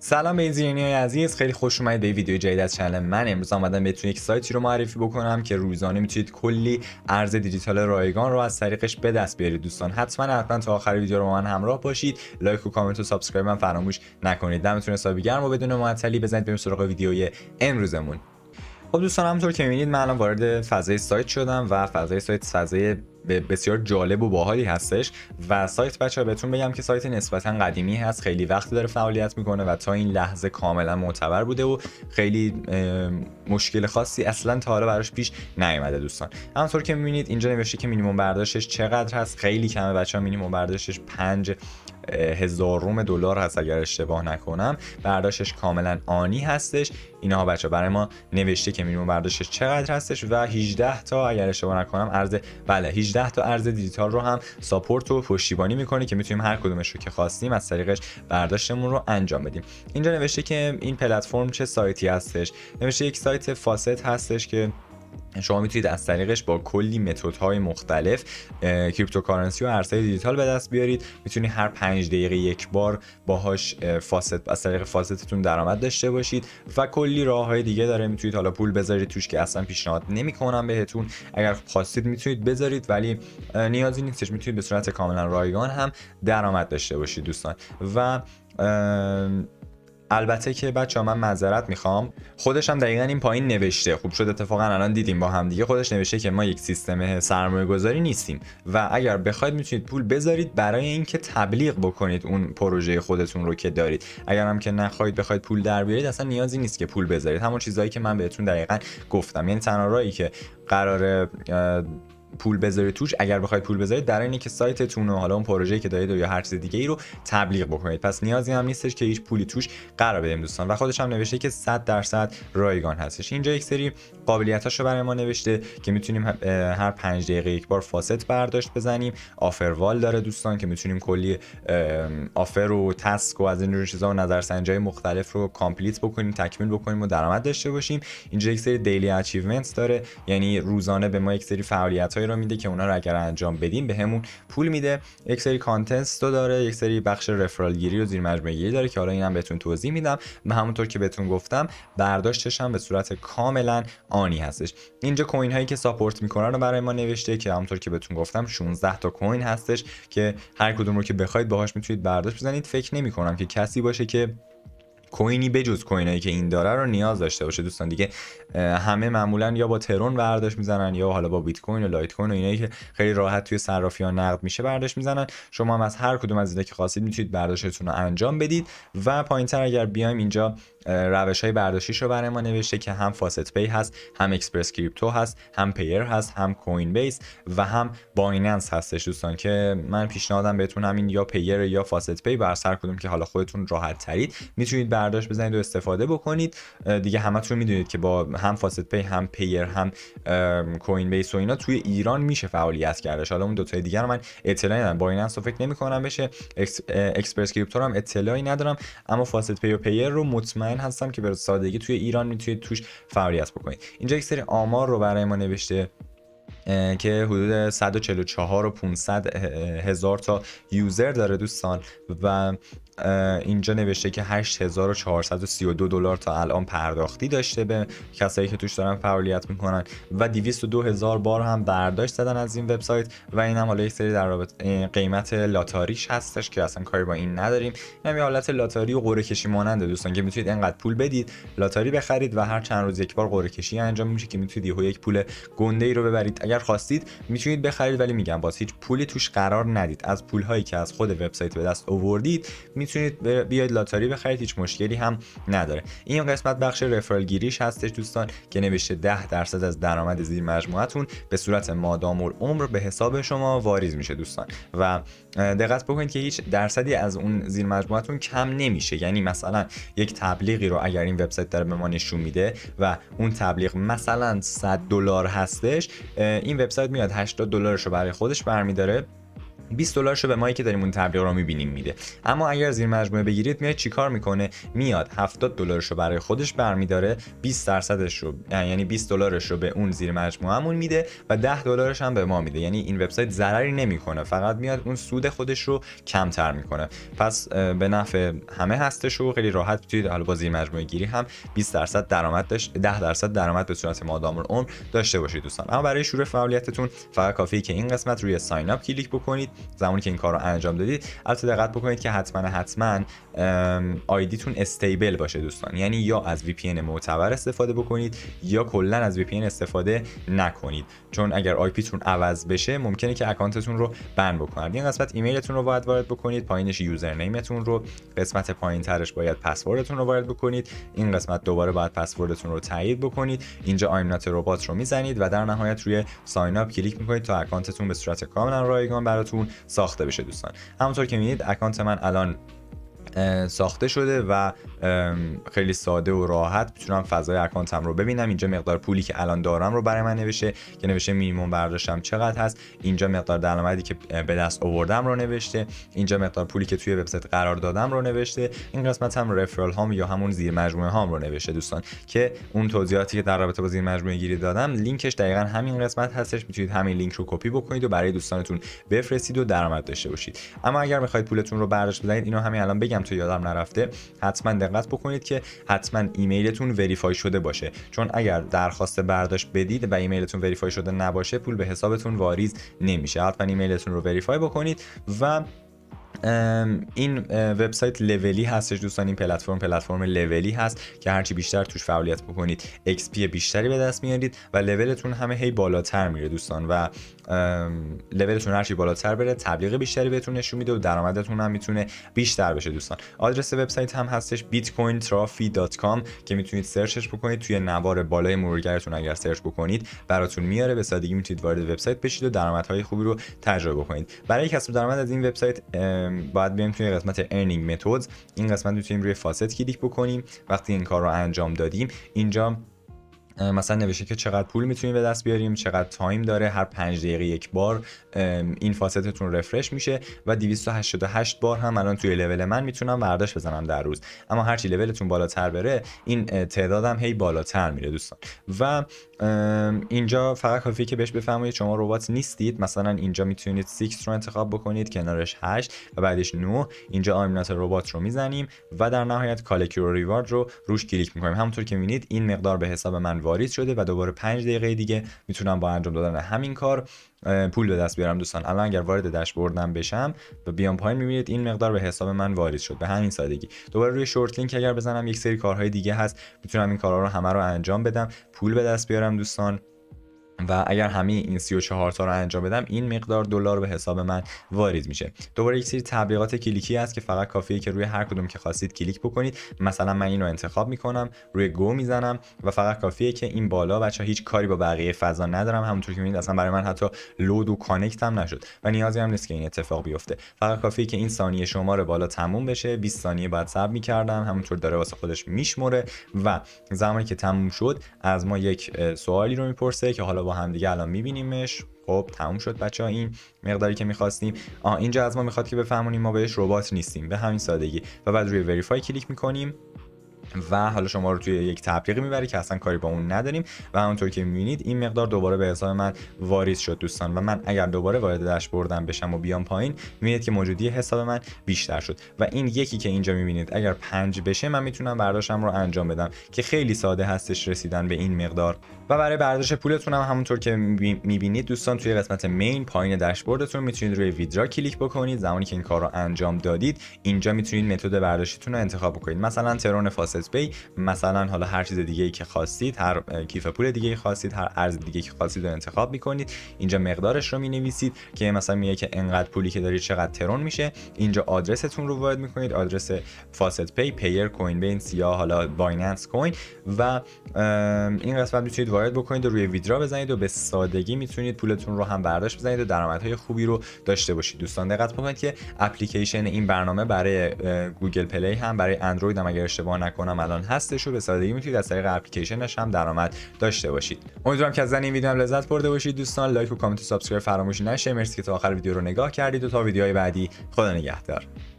سلام به ایزیانی عزیز خیلی خوش اومدید به ویدیو جدید از چنل من امروز اومدم بهتون یک سایتی رو معرفی بکنم که روزانه میتونید کلی ارز دیجیتال رایگان رو از طریقش به دست بیارید دوستان حتما حتما تا آخر ویدیو رو با من همراه باشید لایک و کامنت و سابسکرایب من فراموش نکنید دمتون حسابی گرم و بدون معطلی بزنید بریم سراغ ویدیوی امروزمون خب دوستان همونطور که میبینید من الان وارد فضای سایت شدم و فضای سایت فضای بسیار جالب و باحالی هستش و سایت بچه ها بهتون بگم که سایت نسبتا قدیمی هست خیلی وقت داره فعالیت میکنه و تا این لحظه کاملا معتبر بوده و خیلی مشکل خاصی اصلا تا حالا براش پیش نیومده دوستان همونطور که میبینید اینجا نوشته که مینیمم برداشتش چقدر هست خیلی کمه بچه ها مینیمم برداشتش 5 روم دلار هست اگر اشتباه نکنم برداشتش کاملا آنی هستش اینها بچه برای ما نوشته که میلیون برداشتش چقدر هستش و 18 تا اگر اشتباه نکنم ارز بله 18 تا ارز دیجیتال رو هم ساپورت و پشتیبانی میکنه که میتونیم هر کدومش رو که خواستیم از طریقش برداشتمون رو انجام بدیم اینجا نوشته که این پلتفرم چه سایتی هستش نوشته یک سایت فاسد هستش که شما میتونید از طریقش با کلی متدهای مختلف کریپتوکارنسی و ارزهای دیجیتال به دست بیارید میتونید هر پنج دقیقه یک بار باهاش فاست از طریق فاستتون درآمد داشته باشید و کلی راه های دیگه داره میتونید حالا پول بذارید توش که اصلا پیشنهاد نمیکنم بهتون اگر خواستید میتونید بذارید ولی نیازی نیستش میتونید به صورت کاملا رایگان هم درآمد داشته باشید دوستان و البته که بچه ها من معذرت میخوام خودش هم دقیقا این پایین نوشته خوب شد اتفاقا الان دیدیم با هم دیگه خودش نوشته که ما یک سیستم سرمایه گذاری نیستیم و اگر بخواید میتونید پول بذارید برای اینکه تبلیغ بکنید اون پروژه خودتون رو که دارید اگر هم که نخواهید بخواید پول در بیارید اصلا نیازی نیست که پول بذارید همون چیزهایی که من بهتون دقیقا گفتم یعنی تنها که قرار پول بذارید توش اگر بخواید پول بذارید در اینه که سایتتون و حالا اون پروژه‌ای که دارید یا هر چیز دیگه ای رو تبلیغ بکنید پس نیازی هم نیستش که هیچ پولی توش قرار بدیم دوستان و خودش هم نوشته که 100 درصد رایگان هستش اینجا یک سری قابلیتاشو برای ما نوشته که میتونیم هر 5 دقیقه یک بار فاست برداشت بزنیم آفر وال داره دوستان که میتونیم کلی آفر و تسک و از این چیزا و نظرسنجی مختلف رو کامپلیت بکنیم تکمیل بکنیم و درآمد داشته باشیم اینجا یک سری دیلی اچیومنتس داره یعنی روزانه به ما یک سری فعالیت هایی رو میده که اونا رو اگر انجام بدیم به همون پول میده یک سری رو داره یک سری بخش رفرال گیری و زیر مجموعه گیری داره که حالا اینم بهتون توضیح میدم و همونطور که بهتون گفتم برداشتش هم به صورت کاملا آنی هستش اینجا کوین هایی که ساپورت میکنن رو برای ما نوشته که همونطور که بهتون گفتم 16 تا کوین هستش که هر کدوم رو که بخواید باهاش میتونید برداشت بزنید فکر نمی کنم که کسی باشه که کوینی بجز کوینایی که این داره رو نیاز داشته باشه دوستان دیگه همه معمولا یا با ترون برداشت میزنن یا حالا با بیت کوین و لایت کوین و اینایی که خیلی راحت توی صرافی ها نقد میشه برداشت میزنن شما هم از هر کدوم از اینا که خواستید میتونید برداشتتون رو انجام بدید و پایینتر اگر بیایم اینجا روش های برداشتیش رو برای ما نوشته که هم فاست پی هست هم اکسپرس کریپتو هست هم پیر هست هم کوین بیس و هم بایننس هستش دوستان که من پیشنهادم بهتون همین یا پیر یا فاست پی بر سر کدوم که حالا خودتون راحت ترید میتونید برداشت بزنید و استفاده بکنید دیگه همتون میدونید که با هم فاست پی هم پیر هم کوین بیس و اینا توی ایران میشه فعالیت کردش حالا اون دو تا دیگه من اطلاعی ندارم بایننس رو فکر نمی بشه اکسپرس کریپتو هم اطلاعی ندارم اما فاست پی و پیر رو مطمئن هستم که به سادگی توی ایران میتونید توش فعالیت بکنید اینجا یک سری آمار رو برای ما نوشته که حدود 144 و 500 هزار تا یوزر داره دوستان و اینجا نوشته که 8432 دلار تا الان پرداختی داشته به کسایی که توش دارن فعالیت میکنن و 202 هزار بار هم برداشت زدن از این وبسایت و این هم حالا یک سری در قیمت لاتاریش هستش که اصلا کاری با این نداریم این یعنی حالت لاتاری و قرعه کشی ماننده دوستان که میتونید انقدر پول بدید لاتاری بخرید و هر چند روز یک بار قرعه کشی انجام میشه که میتونید یه یک پول گنده ای رو ببرید اگر اگر خواستید میتونید بخرید ولی میگم باز هیچ پولی توش قرار ندید از پول هایی که از خود وبسایت به دست آوردید میتونید بیاید لاتاری بخرید هیچ مشکلی هم نداره این قسمت بخش رفرال گیریش هستش دوستان که نوشته 10 درصد از درآمد زیر مجموعتون به صورت مادام العمر به حساب شما واریز میشه دوستان و دقت بکنید که هیچ درصدی از اون زیر مجموعتون کم نمیشه یعنی مثلا یک تبلیغی رو اگر این وبسایت داره به ما نشون میده و اون تبلیغ مثلا 100 دلار هستش این وبسایت میاد 80 دلارش رو برای خودش برمیداره 20 دلارشو به مایی که داریم اون تبلیغ رو میبینیم میده اما اگر زیر مجموعه بگیرید میاد چیکار میکنه میاد 70 دلارشو برای خودش برمیداره 20 درصدش رو یعنی 20 دلارش رو به اون زیر مجموعهمون میده و 10 دلارش هم به ما میده یعنی این وبسایت ضرری نمیکنه فقط میاد اون سود خودش رو کمتر میکنه پس به نفع همه هستش و خیلی راحت میتونید حالا با زیر مجموعه گیری هم 20 درصد درآمد داشت 10 درصد درآمد به صورت مادام العمر داشته باشید دوستان اما برای شروع فعالیتتون فقط کافیه که این قسمت روی ساین اپ کلیک بکنید زمانی که این کار رو انجام دادید البته دقت بکنید که حتما حتما تون استیبل باشه دوستان یعنی یا از VPN معتبر استفاده بکنید یا کلا از VPN استفاده نکنید چون اگر آی تون عوض بشه ممکنه که اکانتتون رو بند بکنن این قسمت ایمیلتون رو باید وارد بکنید پایینش یوزرنیمتون رو قسمت پایین ترش باید پسوردتون رو وارد بکنید این قسمت دوباره باید پسوردتون رو تایید بکنید اینجا آیم نات ربات رو میزنید و در نهایت روی ساین اپ کلیک میکنید تا اکانتتون به صورت کاملا رایگان براتون ساخته بشه دوستان همونطور که میدید اکانت من الان ساخته شده و خیلی ساده و راحت میتونم فضای اکانتم رو ببینم اینجا مقدار پولی که الان دارم رو برای من نوشته که نوشته مینیمم برداشتم چقدر هست اینجا مقدار درآمدی که به دست آوردم رو نوشته اینجا مقدار پولی که توی وبسایت قرار دادم رو نوشته این قسمت هم رفرال هام یا همون زیر مجموعه هام رو نوشته دوستان که اون توضیحاتی که در رابطه با زیر مجموعه گیری دادم لینکش دقیقا همین قسمت هستش میتونید همین لینک رو کپی بکنید و برای دوستانتون بفرستید و درآمد داشته باشید اما اگر میخواید پولتون رو برداشت بزنید اینو همین الان بگم هم تو یادم نرفته حتما دقت بکنید که حتما ایمیلتون وریفای شده باشه چون اگر درخواست برداشت بدید و ایمیلتون وریفای شده نباشه پول به حسابتون واریز نمیشه حتما ایمیلتون رو وریفای بکنید و این وبسایت لولی هستش دوستان این پلتفرم پلتفرم لولی هست که هرچی بیشتر توش فعالیت بکنید XP بیشتری به دست میارید و لولتون همه هی بالاتر میره دوستان و لولتون هرچی بالاتر بره تبلیغ بیشتری بهتون نشون میده و درآمدتون هم میتونه بیشتر بشه دوستان آدرس وبسایت هم هستش bitcointrafi.com که میتونید سرچش بکنید توی نوار بالای مرورگرتون اگر سرچ بکنید براتون میاره به سادگی میتونید وارد وبسایت بشید و درآمدهای خوبی رو تجربه بکنید برای کسب درآمد از این وبسایت باید بیایم توی قسمت ارنینگ متدز این قسمت میتونیم روی فاست کلیک بکنیم وقتی این کار رو انجام دادیم اینجا مثلا نوشته که چقدر پول میتونیم به دست بیاریم چقدر تایم داره هر 5 دقیقه یک بار این فاستتون رفرش میشه و 288 بار هم الان توی لول من میتونم برداشت بزنم در روز اما هرچی لولتون بالاتر بره این تعدادم هی بالاتر میره دوستان و اینجا فقط کافیه که بهش بفهمید شما ربات نیستید مثلا اینجا میتونید 6 رو انتخاب بکنید کنارش 8 و بعدش 9 اینجا آیمنات ربات رو میزنیم و در نهایت کالکیو ریوارد رو روش کلیک میکنیم همونطور که میبینید این مقدار به حساب من واریز شده و دوباره 5 دقیقه دیگه میتونم با انجام دادن همین کار پول به دست بیارم دوستان الان اگر وارد داشبوردم بشم و بیام پایین میبینید این مقدار به حساب من واریز شد به همین سادگی دوباره روی شورت لینک اگر بزنم یک سری کارهای دیگه هست میتونم این کارها رو همه رو انجام بدم پول به دست بیارم دوستان و اگر همه این 34 تا رو انجام بدم این مقدار دلار به حساب من وارد میشه دوباره یک سری تبلیغات کلیکی هست که فقط کافیه که روی هر کدوم که خواستید کلیک بکنید مثلا من این رو انتخاب میکنم روی گو میزنم و فقط کافیه که این بالا بچه هیچ کاری با بقیه فضا ندارم همونطور که میبینید اصلا برای من حتی لود و کانکت هم نشد و نیازی هم نیست که این اتفاق بیفته فقط کافیه که این ثانیه شمار بالا تموم بشه 20 ثانیه بعد صبر میکردم همونطور داره واسه خودش میشمره و زمانی که تموم شد از ما یک سوالی رو میپرسه که حالا با همدیگه الان میبینیمش خب تموم شد بچه ها این مقداری که میخواستیم آ اینجا از ما میخواد که بفهمونیم ما بهش ربات نیستیم به همین سادگی و بعد روی وریفای کلیک میکنیم و حالا شما رو توی یک تبلیغی میبره که اصلا کاری با اون نداریم و همونطور که میبینید این مقدار دوباره به حساب من واریز شد دوستان و من اگر دوباره وارد داشبوردم بشم و بیام پایین میبینید که موجودی حساب من بیشتر شد و این یکی که اینجا میبینید اگر پنج بشه من میتونم برداشتم رو انجام بدم که خیلی ساده هستش رسیدن به این مقدار و برای برداشت پولتون هم همونطور که میبینید دوستان توی قسمت مین پایین داشبوردتون میتونید روی ویدرا کلیک بکنید زمانی که این کار رو انجام دادید اینجا میتونید متد برداشتتون رو انتخاب بکنید مثلا ترون فاصله اس پی مثلا حالا هر چیز دیگه ای که خواستید هر کیف پول دیگه ای خواستید هر ارز دیگه ای که خواستید رو انتخاب میکنید اینجا مقدارش رو می نویسید که مثلا میگه که انقدر پولی که دارید چقدر ترون میشه اینجا آدرستون رو وارد میکنید آدرس فاست پی پیر کوین بینس یا حالا بایننس کوین و این قسمت میتونید وارد بکنید و روی ویدرا بزنید و به سادگی میتونید پولتون رو هم برداشت بزنید و های خوبی رو داشته باشید دوستان دقت بکنید که اپلیکیشن این برنامه برای گوگل پلی هم برای اندروید هم اگر اشتباه نکنم هم الان هستش و به سادگی میتونید از طریق اپلیکیشنش هم درآمد داشته باشید امیدوارم که از این ویدیو هم لذت برده باشید دوستان لایک و کامنت و سابسکرایب فراموش نشه مرسی که تا آخر ویدیو رو نگاه کردید و تا ویدیوهای بعدی خدا نگهدار